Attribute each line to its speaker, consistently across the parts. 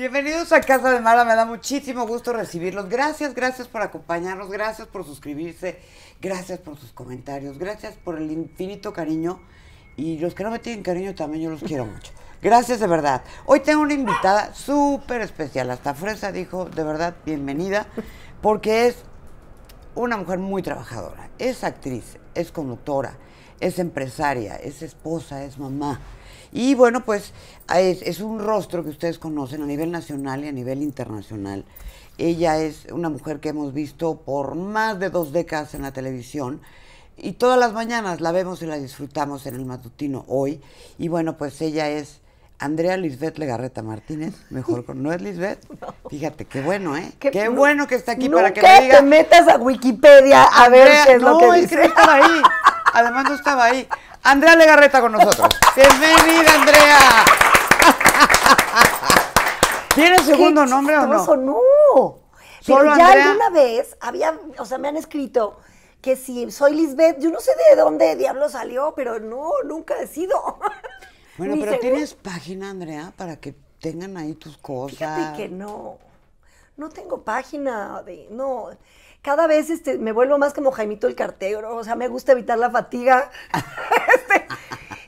Speaker 1: Bienvenidos a Casa de Mara, me da muchísimo gusto recibirlos. Gracias, gracias por acompañarnos, gracias por suscribirse, gracias por sus comentarios, gracias por el infinito cariño y los que no me tienen cariño también yo los quiero mucho. Gracias de verdad. Hoy tengo una invitada súper especial, hasta Fresa dijo, de verdad, bienvenida, porque es una mujer muy trabajadora, es actriz, es conductora, es empresaria, es esposa, es mamá y bueno, pues ah, es, un rostro que ustedes conocen a nivel nacional y a nivel internacional. Ella es una mujer que hemos visto por más de dos décadas en la televisión y todas las mañanas la vemos y la disfrutamos en el matutino hoy. Y bueno, pues ella es Andrea Lisbeth Legarreta Martínez, mejor con... ¿No es Lisbeth? Fíjate, qué bueno, ¿eh? Qué, bueno que está aquí para que me diga... te metas a Wikipedia a ver qué es lo que dice. ahí. Además no estaba ahí. Andrea Legarreta con nosotros. Bienvenida, Andrea. ¿Tiene segundo nombre o no? No. Pero ya alguna
Speaker 2: vez había, o sea, me han escrito que si soy Lisbeth, yo no sé de dónde diablo salió, pero no, nunca he sido.
Speaker 1: Bueno, pero tienes página, Andrea, para que tengan ahí tus cosas. Fíjate que no.
Speaker 2: No tengo página de. No cada vez este, me vuelvo más como Jaimito el Cartero, o sea, me gusta evitar la fatiga.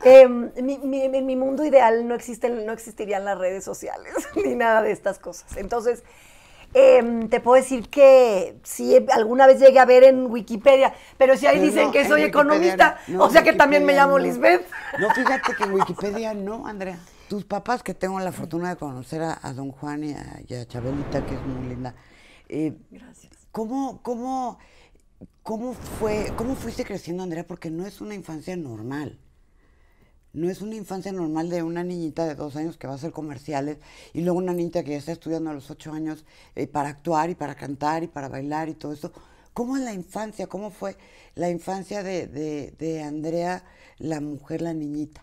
Speaker 2: en este, em, mi mundo ideal no, existen, no existirían las redes sociales ni nada de estas cosas. Entonces, em, te puedo decir que sí, alguna vez llegué
Speaker 1: a ver en Wikipedia, pero
Speaker 2: si ahí dicen que soy economista, o sea que también me llamo Lisbeth.
Speaker 1: No, fíjate que en Wikipedia no, Andrea. Tus papás, que tengo la fortuna de conocer a, don Juan y a, y a Chabelita, que es muy linda, eh, Gracias. ¿Cómo, cómo, cómo, fue, ¿Cómo fuiste creciendo, Andrea? Porque no es una infancia normal. No es una infancia normal de una niñita de dos años que va a hacer comerciales y luego una niñita que ya está estudiando a los ocho años eh, para actuar y para cantar y para bailar y todo eso. ¿Cómo es la infancia? ¿Cómo fue la infancia de Andrea, la mujer, la niñita?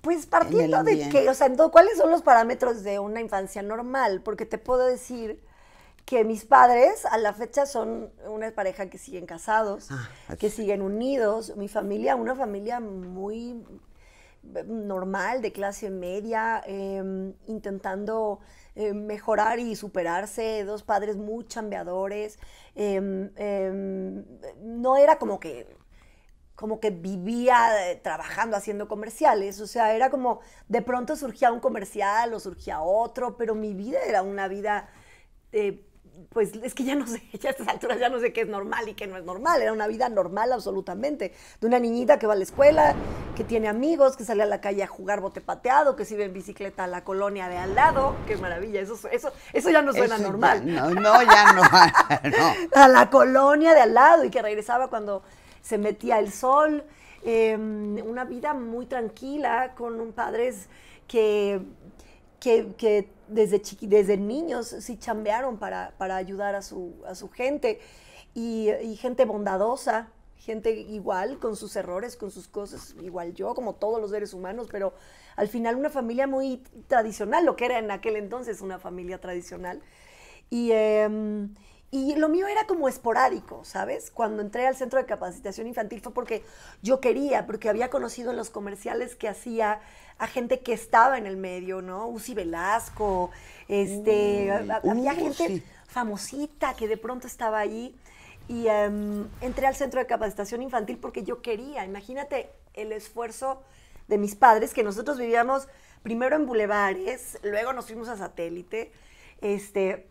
Speaker 1: Pues partiendo de que, o
Speaker 2: sea, ¿cuáles son los parámetros de una infancia normal? Porque te puedo decir que mis padres a la fecha son una pareja que siguen casados, ah, que siguen unidos, mi familia, una familia muy mm, normal, de clase media, em, intentando em, mejorar y superarse, dos padres muy chambeadores, em, no era como que como que vivía eh, trabajando, haciendo comerciales, o sea, era como de pronto surgía un comercial o surgía otro, pero mi vida era una vida, eh, pues es que ya no sé, ya a estas alturas ya no sé qué es normal y qué no es normal, era una vida normal absolutamente, de una niñita que va a la escuela, que tiene amigos, que sale a la calle a jugar bote pateado, que sirve en bicicleta a la colonia de al lado, qué maravilla, eso, eso, eso ya no suena normal.
Speaker 1: no, ya no.
Speaker 2: A la colonia de al lado y que regresaba cuando se metía el sol, em, una vida muy tranquila con padres que, que, desde, chiqui, desde niños sí chambearon para, ayudar a su, gente y, gente bondadosa gente igual, con sus errores, con sus cosas, igual yo, como todos los seres humanos, pero al final una familia muy tradicional, lo que era en aquel entonces una familia tradicional. Y, em, y lo mío era como esporádico, ¿sabes? Cuando entré al centro de capacitación infantil fue porque yo quería, porque había conocido en los comerciales que hacía a gente que estaba en el medio, ¿no? Uzi Velasco, este, había uh, gente famosita que de pronto estaba ahí Y em, entré al centro de capacitación infantil porque yo quería. Imagínate el esfuerzo de mis padres, que nosotros vivíamos primero en bulevares, luego nos fuimos a satélite, este,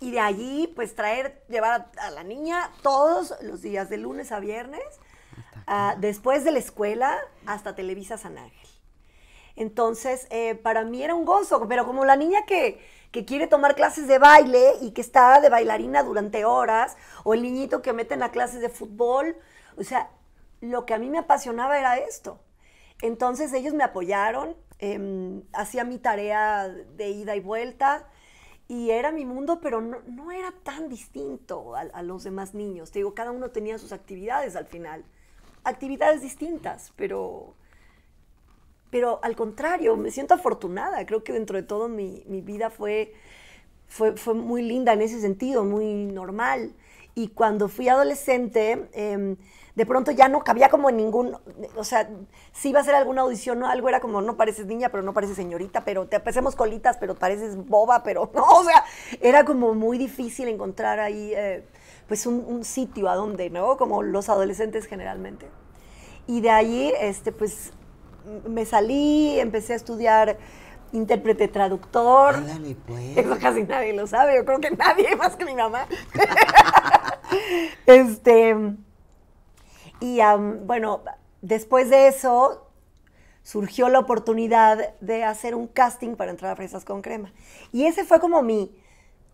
Speaker 2: y de allí pues traer, llevar a, la niña todos los días, de lunes a viernes, ah, después de la escuela hasta Televisa San Ángel. Entonces, eh, para mí era un gozo, pero como la niña que, que quiere tomar clases de baile y que está de bailarina durante horas, o el niñito que meten a clases de fútbol, o sea, lo que a mí me apasionaba era esto. Entonces ellos me apoyaron, eh, hacía mi tarea de ida y vuelta, y era mi mundo, pero no, era tan distinto a, los demás niños. Te digo, cada uno tenía sus actividades al final, actividades distintas, pero, pero al contrario, me siento afortunada. Creo que dentro de todo mi, vida fue, fue, fue muy linda en ese sentido, muy normal y cuando fui adolescente, em, de pronto ya no cabía como en ningún, o sea, si iba a hacer alguna audición, o algo era como, no pareces niña, pero no pareces señorita, pero te apreciamos colitas, pero pareces boba, pero no, o sea, era como muy difícil encontrar ahí, eh, pues, un, sitio a donde, ¿no? Como los adolescentes generalmente. Y de ahí, este, pues, me salí, empecé a estudiar intérprete traductor. pues. Eso casi nadie lo sabe, yo creo que nadie más que mi mamá. Este, y bueno, después de eso surgió la oportunidad de hacer un casting para entrar a Fresas con Crema. Y ese fue como mi,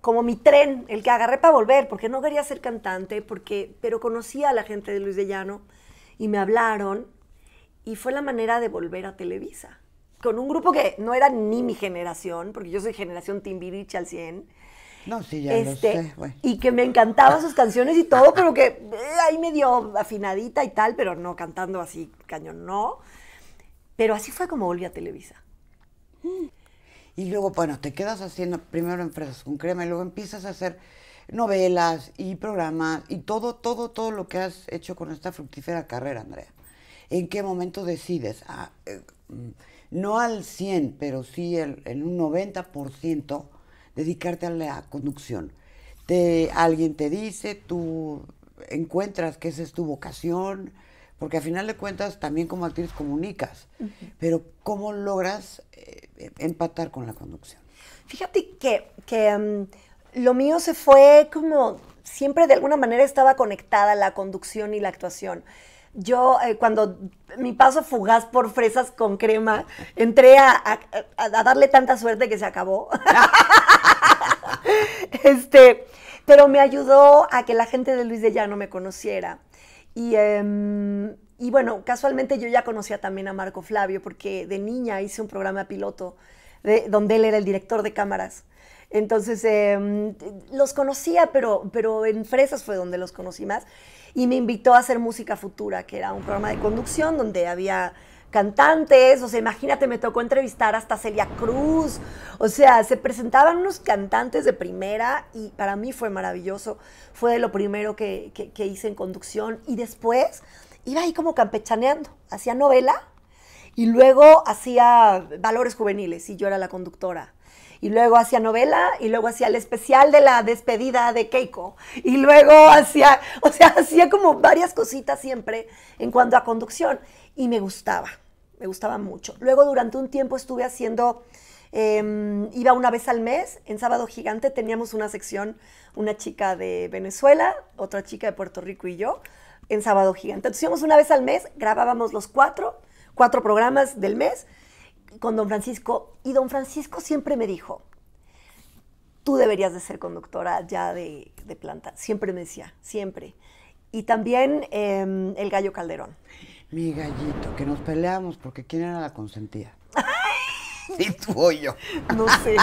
Speaker 2: como mi tren, el que agarré para volver, porque no quería ser cantante, porque, pero conocí a la gente de Luis de Llano y me hablaron y fue la manera de volver a Televisa. Con un grupo que no era ni mi generación, porque yo soy generación Timbiriche al 100,
Speaker 1: no, sí, ya este, Y que
Speaker 2: me encantaban sus canciones y todo, pero que eh, ahí medio afinadita y tal, pero no cantando así, cañón, no. Pero así fue como volví a Televisa.
Speaker 1: Mm. Y luego, bueno, te quedas haciendo primero empresas un con Crema y luego empiezas a hacer novelas y programas y todo, todo, todo lo que has hecho con esta fructífera carrera, Andrea. ¿En qué momento decides? Ah, eh, mm, no al 100, pero sí en un 90% dedicarte a la conducción. Te, alguien te dice, tú encuentras que esa es tu vocación, porque al final de cuentas también como actriz comunicas, pero ¿cómo logras eh, empatar con la conducción? Fíjate que, que em, lo mío se fue como
Speaker 2: siempre de alguna manera estaba conectada la conducción y la actuación. Yo, eh, cuando mi paso fugaz por fresas con crema, entré a, darle tanta suerte que se acabó. Este, pero me ayudó a que la gente de Luis de Llano me conociera. Em, y, bueno, casualmente yo ya conocía también a Marco Flavio, porque de niña hice un programa piloto donde él era el director de cámaras. Entonces, em, los conocía, pero, pero en Fresas fue donde los conocí más y me invitó a hacer Música Futura, que era un programa de conducción donde había cantantes, o sea, imagínate, me tocó entrevistar hasta Celia Cruz, o sea, se presentaban unos cantantes de primera y para mí fue maravilloso, fue de lo primero que, que, hice en conducción y después iba ahí como campechaneando, hacía novela y luego hacía valores juveniles y yo era la conductora y luego hacía novela, y luego hacía el especial de la despedida de Keiko, y luego hacía, o sea, hacía como varias cositas siempre en cuanto a conducción, y me gustaba, me gustaba mucho. Luego durante un tiempo estuve haciendo... Em, iba una vez al mes, en Sábado Gigante teníamos una sección, una chica de Venezuela, otra chica de Puerto Rico y yo, en Sábado Gigante. Entonces íbamos una vez al mes, grabábamos los cuatro, cuatro programas del mes con don Francisco y don Francisco siempre me dijo, tú deberías de ser conductora ya de, planta. Siempre me decía, siempre. Y también em, el gallo Calderón.
Speaker 1: Mi gallito, que nos peleamos porque quién era la consentida. y tú o yo? No sé.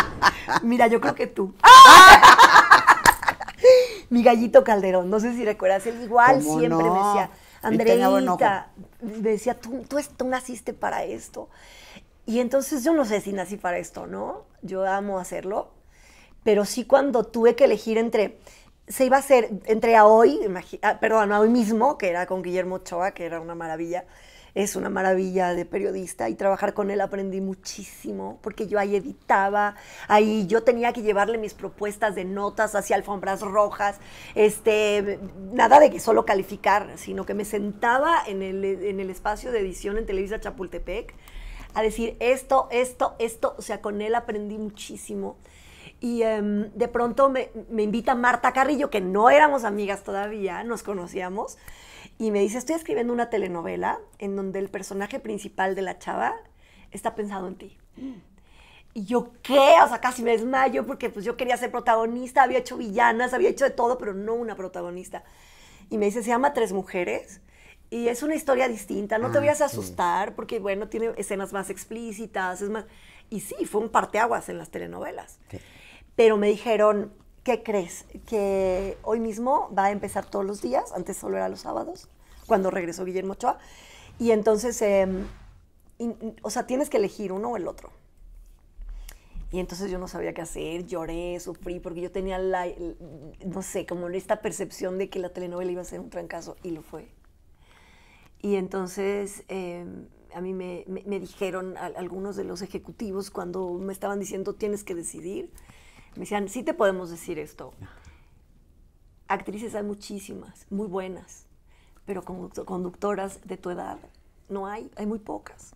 Speaker 1: Mira, yo creo que tú.
Speaker 2: Mi gallito Calderón, no sé si recuerdas, él igual siempre me decía, Andrea, me decía, tú, tú, tú naciste para esto. Y entonces yo no sé si nací para esto, ¿no? Yo amo hacerlo, pero sí cuando tuve que elegir entre, se iba a hacer, entre a hoy, ah, perdón, a hoy mismo, que era con Guillermo Ochoa, que era una maravilla, es una maravilla de periodista y trabajar con él aprendí muchísimo porque yo ahí editaba, ahí yo tenía que llevarle mis propuestas de notas hacia alfombras rojas, este, nada de que solo calificar, sino que me sentaba en el, en el espacio de edición en Televisa Chapultepec a decir esto, esto, esto. O sea, con él aprendí muchísimo. Y em, de pronto me, me, invita Marta Carrillo, que no éramos amigas todavía, nos conocíamos, y me dice, estoy escribiendo una telenovela en donde el personaje principal de la chava está pensado en ti. Y yo, ¿qué? O sea, casi me desmayo porque pues yo quería ser protagonista, había hecho villanas, había hecho de todo, pero no una protagonista. Y me dice, se llama Tres Mujeres y es una historia distinta, no te ah, vayas a asustar porque, bueno, tiene escenas más explícitas, es más... Y sí, fue un parteaguas en las telenovelas. Pero me dijeron, ¿qué crees? Que hoy mismo va a empezar todos los días, antes solo era los sábados, cuando regresó Guillermo Ochoa. Y entonces, em, o sea, tienes que elegir uno o el otro. Y entonces yo no sabía qué hacer, lloré, sufrí, porque yo tenía la, no sé, como esta percepción de que la telenovela iba a ser un trancazo, y lo fue. Y entonces em, a mí me, dijeron algunos de los ejecutivos cuando me estaban diciendo tienes que decidir, me decían, sí te podemos decir esto. Actrices hay muchísimas, muy buenas, pero conductoras de tu edad no hay, hay muy pocas.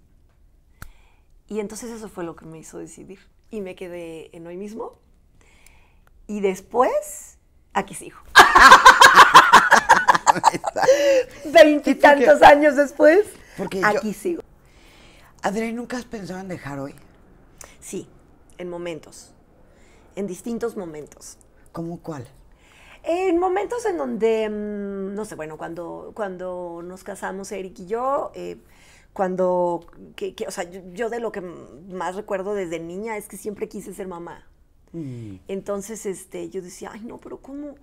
Speaker 2: Y entonces eso fue lo que me hizo decidir. Y me quedé en hoy mismo. Y después, aquí sigo.
Speaker 1: Veintitantos años después, porque aquí sigo. Adri, ¿nunca has pensado en dejar hoy? Sí,
Speaker 2: en momentos, en distintos momentos. ¿Cómo cuál? En momentos en donde, mm, no sé, bueno, cuando, cuando nos casamos Eric y yo, eh, cuando, que, o sea, yo, de lo que más recuerdo desde niña es que siempre quise ser mamá. Mm. Entonces, este, yo decía, ay, no, pero ¿cómo?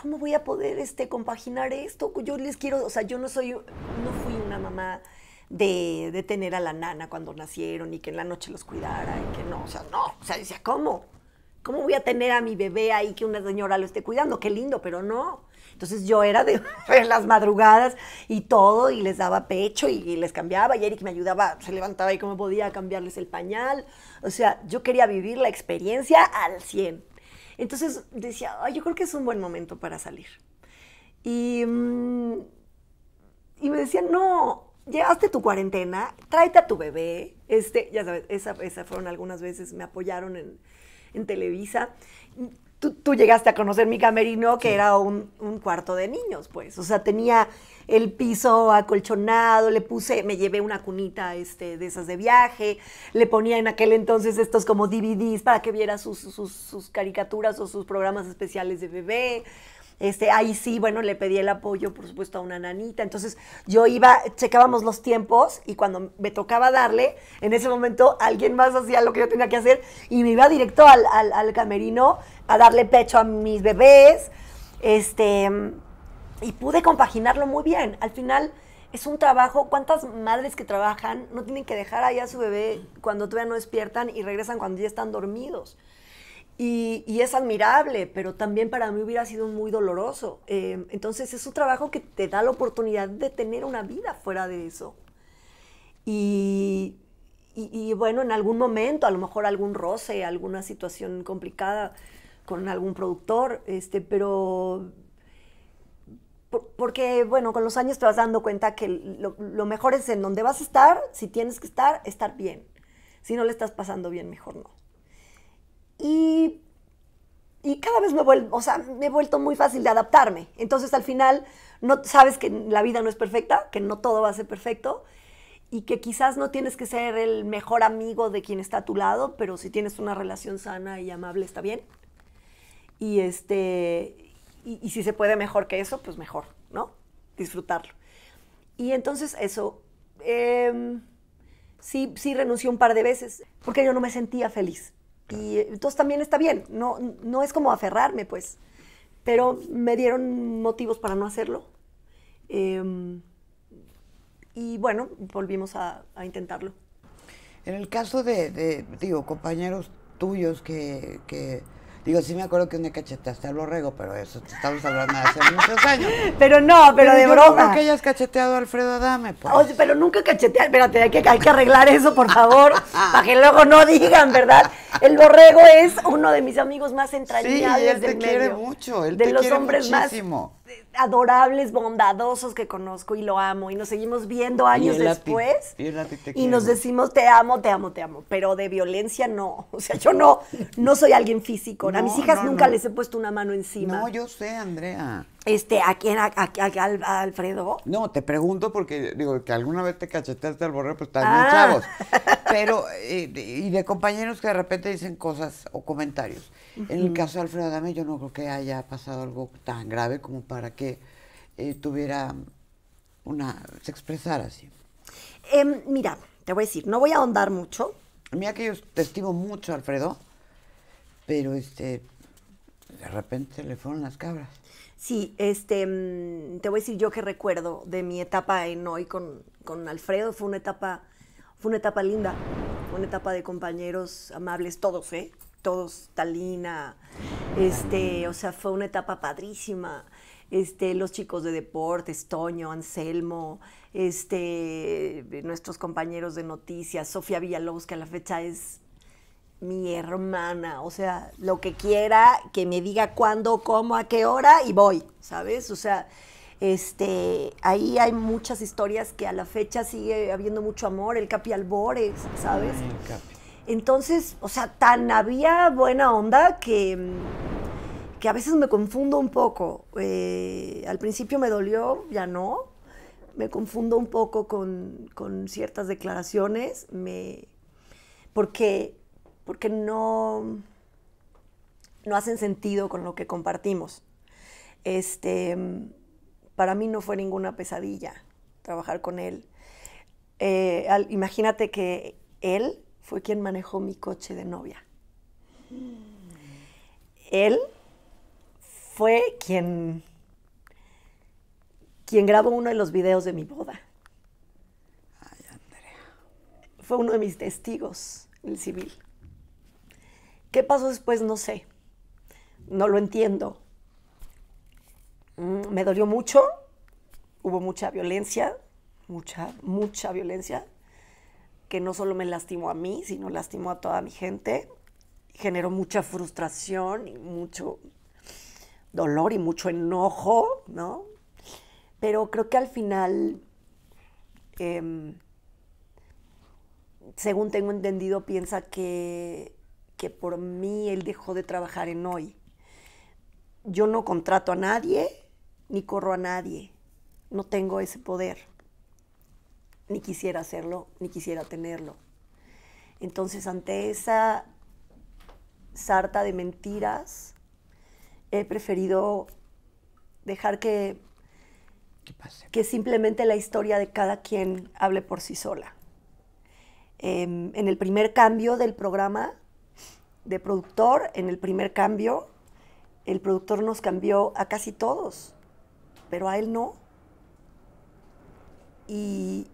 Speaker 2: ¿cómo voy a poder este, compaginar esto? Yo les quiero, o sea, yo no soy, no fui una mamá de, tener a la nana cuando nacieron y que en la noche los cuidara y que no, o sea, no, o sea, decía, ¿cómo? ¿Cómo voy a tener a mi bebé ahí que una señora lo esté cuidando? Qué lindo, pero no. Entonces yo era de las madrugadas y todo, y les daba pecho y, les cambiaba, y Eric me ayudaba, se levantaba y cómo podía cambiarles el pañal. O sea, yo quería vivir la experiencia al 100. Entonces decía, yo creo que es un buen momento para salir. Y, mm, me decían, no, llegaste tu cuarentena, tráete a tu bebé. Este, ya sabes, esas fueron algunas veces, me apoyaron en, en Televisa. Tú, llegaste a conocer mi camerino, que era un, cuarto de niños, pues. O sea, tenía el piso acolchonado, le puse, me llevé una cunita este, de esas de viaje, le ponía en aquel entonces estos como DVDs para que viera sus, sus, sus caricaturas o sus programas especiales de bebé. Este, ahí sí, bueno, le pedí el apoyo, por supuesto, a una nanita. Entonces yo iba, checábamos los tiempos y cuando me tocaba darle, en ese momento alguien más hacía lo que yo tenía que hacer y me iba directo al, camerino a darle pecho a mis bebés. Este, y pude compaginarlo muy bien. Al final es un trabajo, cuántas madres que trabajan no tienen que dejar allá a su bebé cuando todavía no despiertan y regresan cuando ya están dormidos. Y, es admirable, pero también para mí hubiera sido muy doloroso. Em, entonces es un trabajo que te da la oportunidad de tener una vida fuera de eso. Y, bueno, en algún momento, a lo mejor algún roce, alguna situación complicada con algún productor, este, pero porque, bueno, con los años te vas dando cuenta que lo, lo mejor es en donde vas a estar, si tienes que estar, estar bien. Si no le estás pasando bien, mejor no. Y, y cada vez me, me he vuelto muy fácil de adaptarme. Entonces al final no, sabes que la vida no es perfecta, que no todo va a ser perfecto y que quizás no tienes que ser el mejor amigo de quien está a tu lado, pero si tienes una relación sana y amable está bien. Y este y, si se puede mejor que eso, pues mejor, ¿no? Disfrutarlo. Y entonces eso, em, sí, sí renuncié un par de veces, porque yo no me sentía feliz. Y eh, entonces también está bien, no, no es como aferrarme, pues. Pero me dieron motivos para no hacerlo. Em, y bueno, volvimos a, intentarlo.
Speaker 1: En el caso de, digo, compañeros tuyos que Digo, sí me acuerdo que un día cachetaste al borrego, pero eso te estamos hablando de hace muchos años. Pero no, pero, de yo broma. Creo que hayas cacheteado a Alfredo Adame. Pues. pero
Speaker 2: nunca cachetear. Espérate, hay que, hay que arreglar eso, por favor, para que luego no digan, ¿verdad? El borrego es uno de mis amigos más entrañables sí, él te quiere mucho. Él de te los quiere hombres muchísimo adorables, bondadosos que conozco y lo amo y nos seguimos viendo años después y, nos decimos te amo, te amo, te amo, pero de violencia no, o sea, yo no no soy alguien físico, a mis hijas nunca les he puesto una mano encima. No, yo sé, Andrea.
Speaker 1: Este, ¿a quién? ¿A, Alfredo? No, te pregunto porque digo que alguna vez te cacheteaste al borrego, pues también ah. chavos. Pero, eh, y de compañeros que de repente dicen cosas o comentarios. En el caso de Alfredo Adame, yo no creo que haya pasado algo tan grave como para que eh, tuviera una. se expresara así. Em, mira, te voy a decir, no voy a ahondar mucho. Mira que yo te estimo mucho, Alfredo, pero este. de repente le fueron las cabras.
Speaker 2: Sí, este, mm, te voy a decir yo que recuerdo de mi etapa en hoy con, Alfredo, fue una etapa, fue una etapa linda, fue una etapa de compañeros amables, todos, ¿eh? Todos, Talina, este, o sea, fue una etapa padrísima. Este, los chicos de deportes, Toño, Anselmo, este, nuestros compañeros de noticias, Sofía Villalobos, que a la fecha es mi hermana, o sea, lo que quiera, que me diga cuándo, cómo, a qué hora y voy, ¿sabes? O sea, este, ahí hay muchas historias que a la fecha sigue habiendo mucho amor, el Capi Albores, ¿sabes? Entonces, o sea, tan había buena onda que, que a veces me confundo un poco. Eh, al principio me dolió, ya no. Me confundo un poco con, ciertas declaraciones, me, porque porque no, no hacen sentido con lo que compartimos. Este, para mí no fue ninguna pesadilla trabajar con él. Eh, imagínate que él fue quien manejó mi coche de novia. Él fue quien, quien grabó uno de los videos de mi boda. Fue uno de mis testigos, el civil. ¿Qué pasó después? No sé. No lo entiendo. Mm, me dolió mucho. Hubo mucha violencia. Mucha, mucha violencia. Que no solo me lastimó a mí, sino lastimó a toda mi gente. Generó mucha frustración y mucho dolor y mucho enojo, ¿no? Pero creo que al final, em, según tengo entendido, piensa que que por mí él dejó de trabajar en hoy. Yo no contrato a nadie, ni corro a nadie. No tengo ese poder. Ni quisiera hacerlo, ni quisiera tenerlo. Entonces, ante esa sarta de mentiras, he preferido dejar que, que simplemente la historia de cada quien hable por sí sola. Em, en el primer cambio del programa, de productor en el primer cambio, el productor nos cambió a casi todos, pero a él no. Y,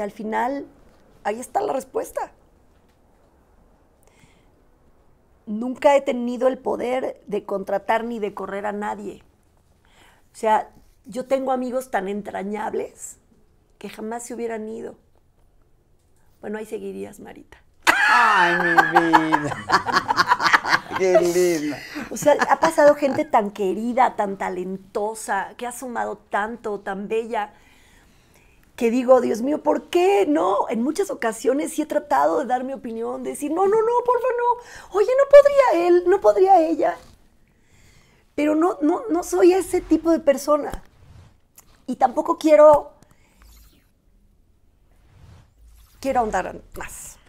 Speaker 2: al final, ahí está la respuesta. Nunca he tenido el poder de contratar ni de correr a nadie. O sea, yo tengo amigos tan entrañables que jamás se hubieran ido. Bueno, ahí seguirías, Marita.
Speaker 1: Ay, mi vida.
Speaker 2: Qué linda. O sea, ha pasado gente tan querida, tan talentosa, que ha sumado tanto, tan bella, que digo, Dios mío, ¿por qué no? En muchas ocasiones sí he tratado de dar mi opinión, decir, no, no, no, porfa, no. Oye, no podría él, no podría ella. Pero no, no, no soy ese tipo de persona. Y tampoco quiero quiero ahondar más.